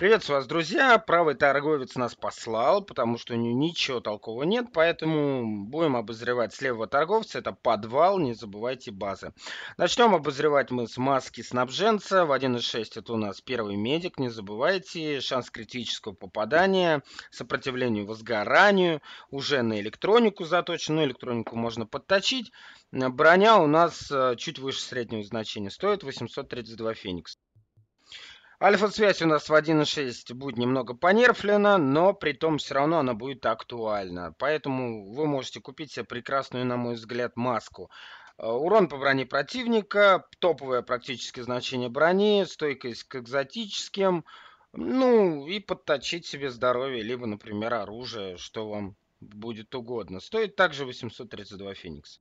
Приветствую вас, друзья. Правый торговец нас послал, потому что у него ничего толкового нет, поэтому будем обозревать слева торговца. Это подвал, не забывайте базы. Начнем обозревать мы с маски снабженца. В 1.6 это у нас первый медик, не забывайте. Шанс критического попадания, сопротивлению возгоранию, уже на электронику заточен, электронику можно подточить. Броня у нас э, чуть выше среднего значения, стоит 832 феникс. Альфа-связь у нас в 1.6 будет немного понерфлена, но при том все равно она будет актуальна. Поэтому вы можете купить себе прекрасную, на мой взгляд, маску. Э, урон по броне противника, топовое практически значение брони, стойкость к экзотическим, ну и подточить себе здоровье, либо, например, оружие, что вам будет угодно. Стоит также 832 Феникс.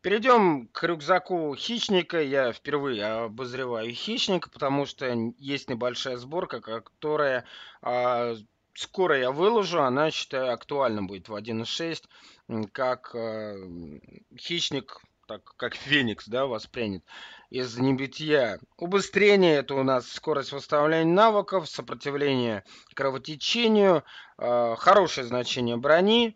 Перейдем к рюкзаку хищника. Я впервые обозреваю хищника, потому что есть небольшая сборка, которая а, скоро я выложу. Она, считаю, актуальна будет в 1.6, как а, хищник так как Феникс, да, воспринят из небытия. Убыстрение это у нас скорость восстановления навыков, сопротивление кровотечению, э, хорошее значение брони,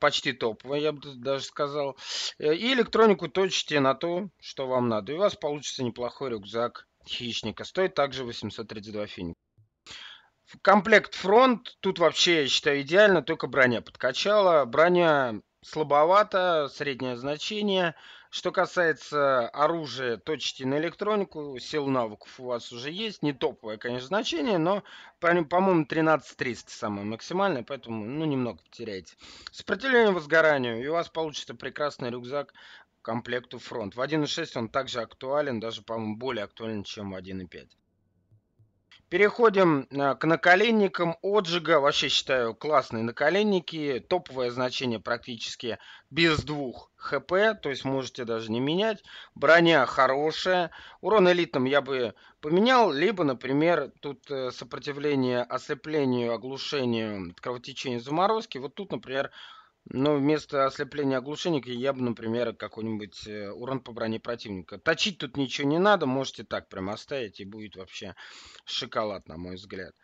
почти топовая, я бы даже сказал. Э, и электронику точите на то, что вам надо. И у вас получится неплохой рюкзак хищника. Стоит также 832 финик. Комплект фронт, тут вообще, я считаю, идеально, только броня подкачала. Броня слабовата, среднее значение. Что касается оружия, точите на электронику, сил навыков у вас уже есть. Не топовое, конечно, значение, но, по-моему, 13300 самое максимальное, поэтому, ну, немного потеряете. Сопротивление возгоранию, и у вас получится прекрасный рюкзак комплекту фронт. В 1.6 он также актуален, даже, по-моему, более актуален, чем в 1.5. Переходим э, к наколенникам отжига. Вообще считаю классные наколенники. Топовое значение практически без двух хп, то есть можете даже не менять. Броня хорошая. Урон элитным я бы поменял, либо, например, тут э, сопротивление ослеплению, оглушению, кровотечению, заморозки. Вот тут, например, ну, вместо ослепления оглушения я бы, например, какой-нибудь э, урон по броне противника. Точить тут ничего не надо, можете так прям оставить, и будет вообще шоколад, на мой взгляд.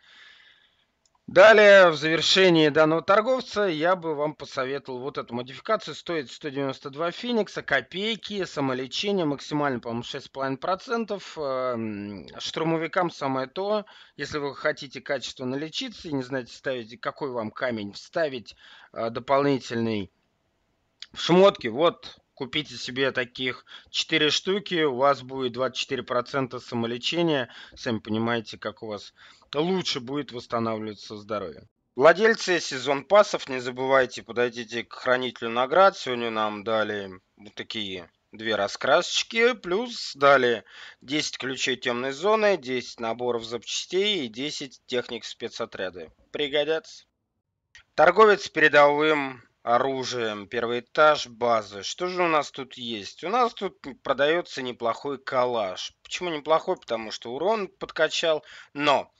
Далее, в завершении данного торговца, я бы вам посоветовал вот эту модификацию. Стоит 192 Феникса, копейки, самолечение, максимально, по-моему, 6,5%. Эм, штурмовикам самое то. Если вы хотите качественно лечиться и не знаете, ставить, какой вам камень вставить э, дополнительный в шмотки, вот купите себе таких 4 штуки, у вас будет 24% самолечения. Сами понимаете, как у вас лучше будет восстанавливаться здоровье. Владельцы сезон пассов, не забывайте, подойдите к хранителю наград. Сегодня нам дали вот такие две раскрасочки, плюс дали 10 ключей темной зоны, 10 наборов запчастей и 10 техник спецотряда. Пригодятся. Торговец передовым оружием, первый этаж, базы. Что же у нас тут есть? У нас тут продается неплохой коллаж Почему неплохой? Потому что урон подкачал, но...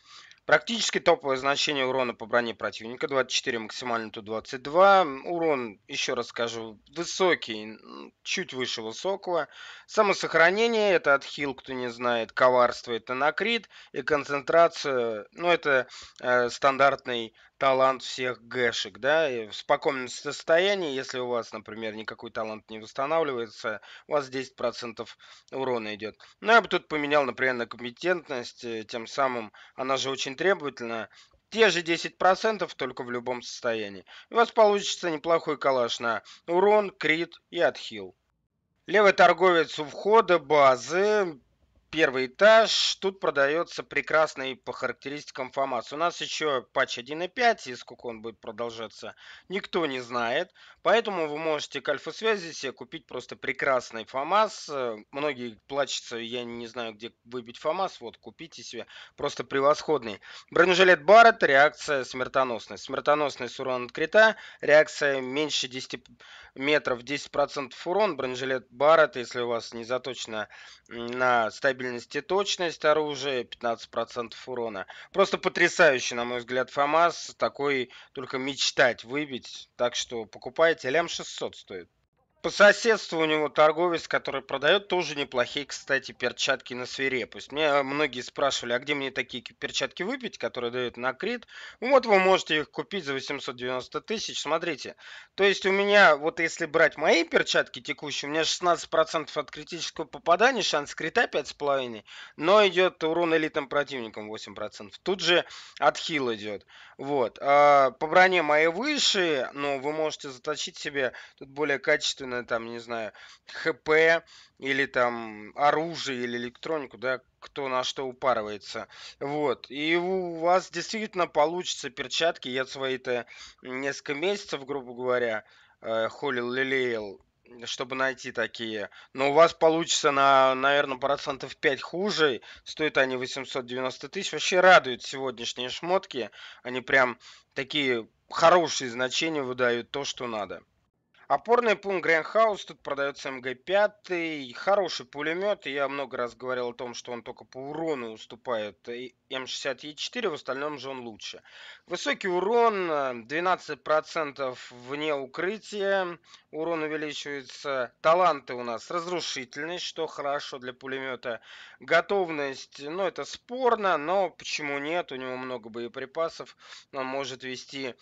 Практически топовое значение урона по броне противника. 24, максимально тут 22. Урон, еще раз скажу, высокий, чуть выше высокого. Самосохранение, это от хил, кто не знает. Коварство, это накрит. И концентрация, ну это э, стандартный талант всех гэшек, да, и в спокойном состоянии, если у вас, например, никакой талант не восстанавливается, у вас 10% урона идет. Но ну, я бы тут поменял, например, на компетентность, э, тем самым она же очень требовательна, те же 10%, только в любом состоянии. У вас получится неплохой калаш на урон, крит и отхил. Левый торговец у входа базы первый этаж. Тут продается прекрасный по характеристикам FAMAS. У нас еще патч 1.5, и сколько он будет продолжаться, никто не знает. Поэтому вы можете к альфа-связи себе купить просто прекрасный FAMAS. Многие плачутся, я не знаю, где выбить FAMAS. Вот, купите себе. Просто превосходный. Бронежилет Барретт, реакция смертоносность смертоносность урон урона от крита, реакция меньше 10 метров, 10% урон. Бронежилет Барретт, если у вас не заточено на стабильность прицельность и точность оружия, 15% урона. Просто потрясающий, на мой взгляд, ФАМАС. Такой только мечтать выбить. Так что покупайте. Лям 600 стоит. По соседству у него торговец, который продает, тоже неплохие, кстати, перчатки на свирепость. Меня многие спрашивали, а где мне такие перчатки выпить, которые дают на крит? Ну, вот вы можете их купить за 890 тысяч, смотрите. То есть у меня, вот если брать мои перчатки текущие, у меня 16% от критического попадания, шанс крита 5,5, но идет урон элитным противникам 8%. Тут же отхил идет. Вот. А, по броне мои выше, но вы можете заточить себе тут более качественные на, там, не знаю, ХП или там оружие или электронику, да, кто на что упарывается. Вот. И у вас действительно получится перчатки. Я свои-то несколько месяцев, грубо говоря, э, холил, лелеял, чтобы найти такие. Но у вас получится на, наверное, процентов 5 хуже. Стоят они 890 тысяч. Вообще радуют сегодняшние шмотки. Они прям такие хорошие значения выдают то, что надо. Опорный пункт Гренхаус, тут продается МГ-5, хороший пулемет, я много раз говорил о том, что он только по урону уступает М60Е4, в остальном же он лучше. Высокий урон, 12% вне укрытия, урон увеличивается, таланты у нас разрушительность, что хорошо для пулемета, готовность, ну это спорно, но почему нет, у него много боеприпасов, он может вести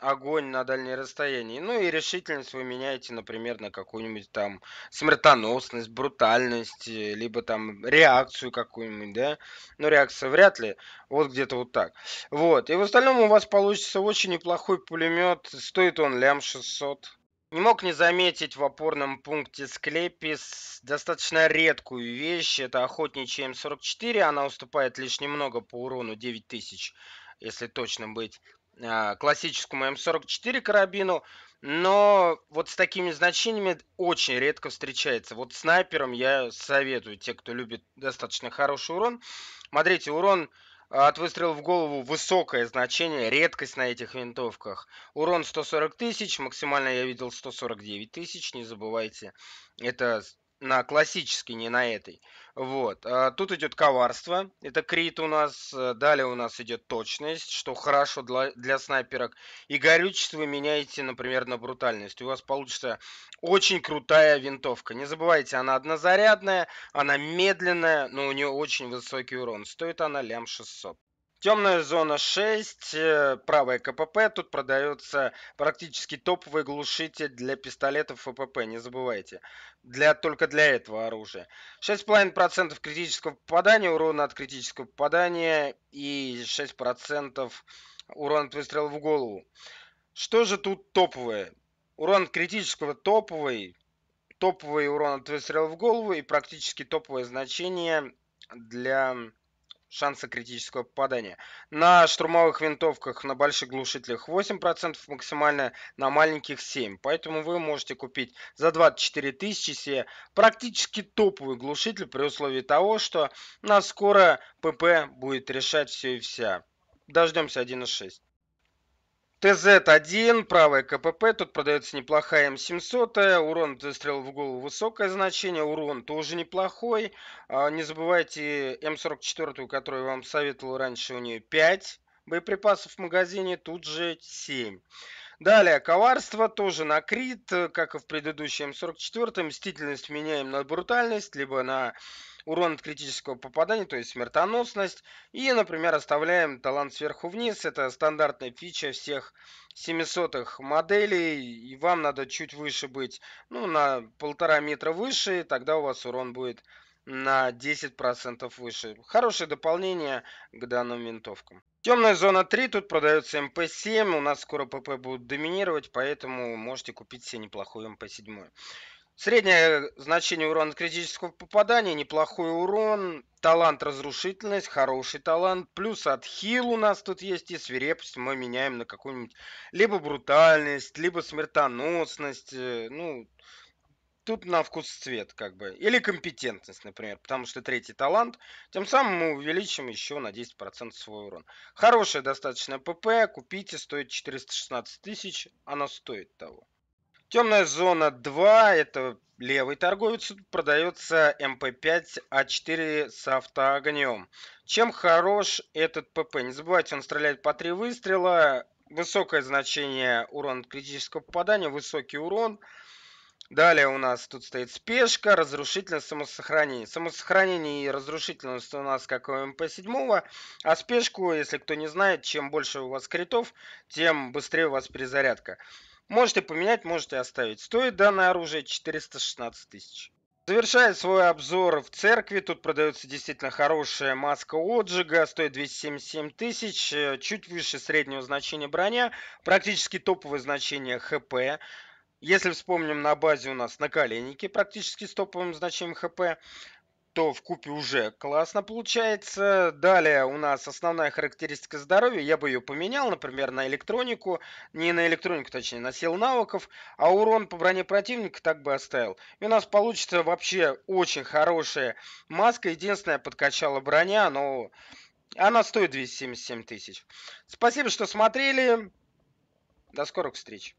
огонь на дальние расстояния. Ну и решительность вы меняете, например, на какую-нибудь там смертоносность, брутальность, э, либо там реакцию какую-нибудь, да. Но ну, реакция вряд ли. Вот где-то вот так. Вот. И в остальном у вас получится очень неплохой пулемет. Стоит он лям 600. Не мог не заметить в опорном пункте Склепис достаточно редкую вещь. Это охотничья М44. Эм Она уступает лишь немного по урону 9000, если точно быть. А, классическому М44 карабину, но вот с такими значениями очень редко встречается. Вот снайпером я советую, те, кто любит достаточно хороший урон. Смотрите, урон от выстрела в голову высокое значение, редкость на этих винтовках. Урон 140 тысяч, максимально я видел 149 тысяч, не забывайте. Это на классической, не на этой. Вот. А, тут идет коварство. Это крит у нас. Э, далее у нас идет точность, что хорошо для, для снайперок. И горючесть вы меняете, например, на брутальность. У вас получится очень крутая винтовка. Не забывайте, она однозарядная, она медленная, но у нее очень высокий урон. Стоит она лям 600. Темная зона 6, э, правое КПП. Тут продается практически топовый глушитель для пистолетов ФПП, не забывайте. Для, только для этого оружия. 6,5% критического попадания, урона от критического попадания и 6% урон от выстрела в голову. Что же тут топовое? Урон критического топовый, топовый урон от выстрела в голову и практически топовое значение для шанса критического попадания. На штурмовых винтовках на больших глушителях 8% максимально, на маленьких 7%. Поэтому вы можете купить за 24 тысячи себе практически топовый глушитель при условии того, что на скоро ПП будет решать все и вся. Дождемся 1.6. ТЗ-1, правое КПП, тут продается неплохая М700, урон от стрел в голову высокое значение, урон тоже неплохой. А, не забывайте М44, которую я вам советовал раньше, у нее 5 боеприпасов в магазине, тут же 7. Далее, коварство тоже на крит, как и в предыдущем М44. Мстительность меняем на брутальность, либо на урон от критического попадания, то есть смертоносность. И, например, оставляем талант сверху вниз. Это стандартная фича всех 700-х моделей. И вам надо чуть выше быть, ну, на полтора метра выше. Тогда у вас урон будет на 10% выше. Хорошее дополнение к данным винтовкам. Темная зона 3, тут продается МП-7, у нас скоро ПП будут доминировать, поэтому можете купить себе неплохую МП-7. Среднее значение урона критического попадания, неплохой урон, талант разрушительность, хороший талант. Плюс от хил у нас тут есть и свирепость мы меняем на какую-нибудь либо брутальность, либо смертоносность. Э, ну, тут на вкус цвет, как бы. Или компетентность, например, потому что третий талант. Тем самым мы увеличим еще на 10% свой урон. Хорошая достаточно ПП, купите, стоит 416 тысяч, она стоит того. Темная зона 2, это левый торговец, продается МП5А4 эм с автоогнем. Чем хорош этот ПП? Не забывайте, он стреляет по 3 выстрела, высокое значение урон критического попадания, высокий урон. Далее у нас тут стоит спешка, разрушительность, самосохранение. Самосохранение и разрушительность у нас как у МП-7. Эм а спешку, если кто не знает, чем больше у вас критов, тем быстрее у вас перезарядка. Можете поменять, можете оставить. Стоит данное оружие 416 тысяч. Завершает свой обзор в церкви. Тут продается действительно хорошая маска отжига. Стоит 277 тысяч. Э, чуть выше среднего значения броня. Практически топовое значение ХП. Если вспомним, на базе у нас наколенники практически с топовым значением ХП то в купе уже классно получается. Далее у нас основная характеристика здоровья. Я бы ее поменял, например, на электронику. Не на электронику, точнее, на сил навыков. А урон по броне противника так бы оставил. И у нас получится вообще очень хорошая маска. Единственное, подкачала броня, но она стоит 277 тысяч. Спасибо, что смотрели. До скорых встреч.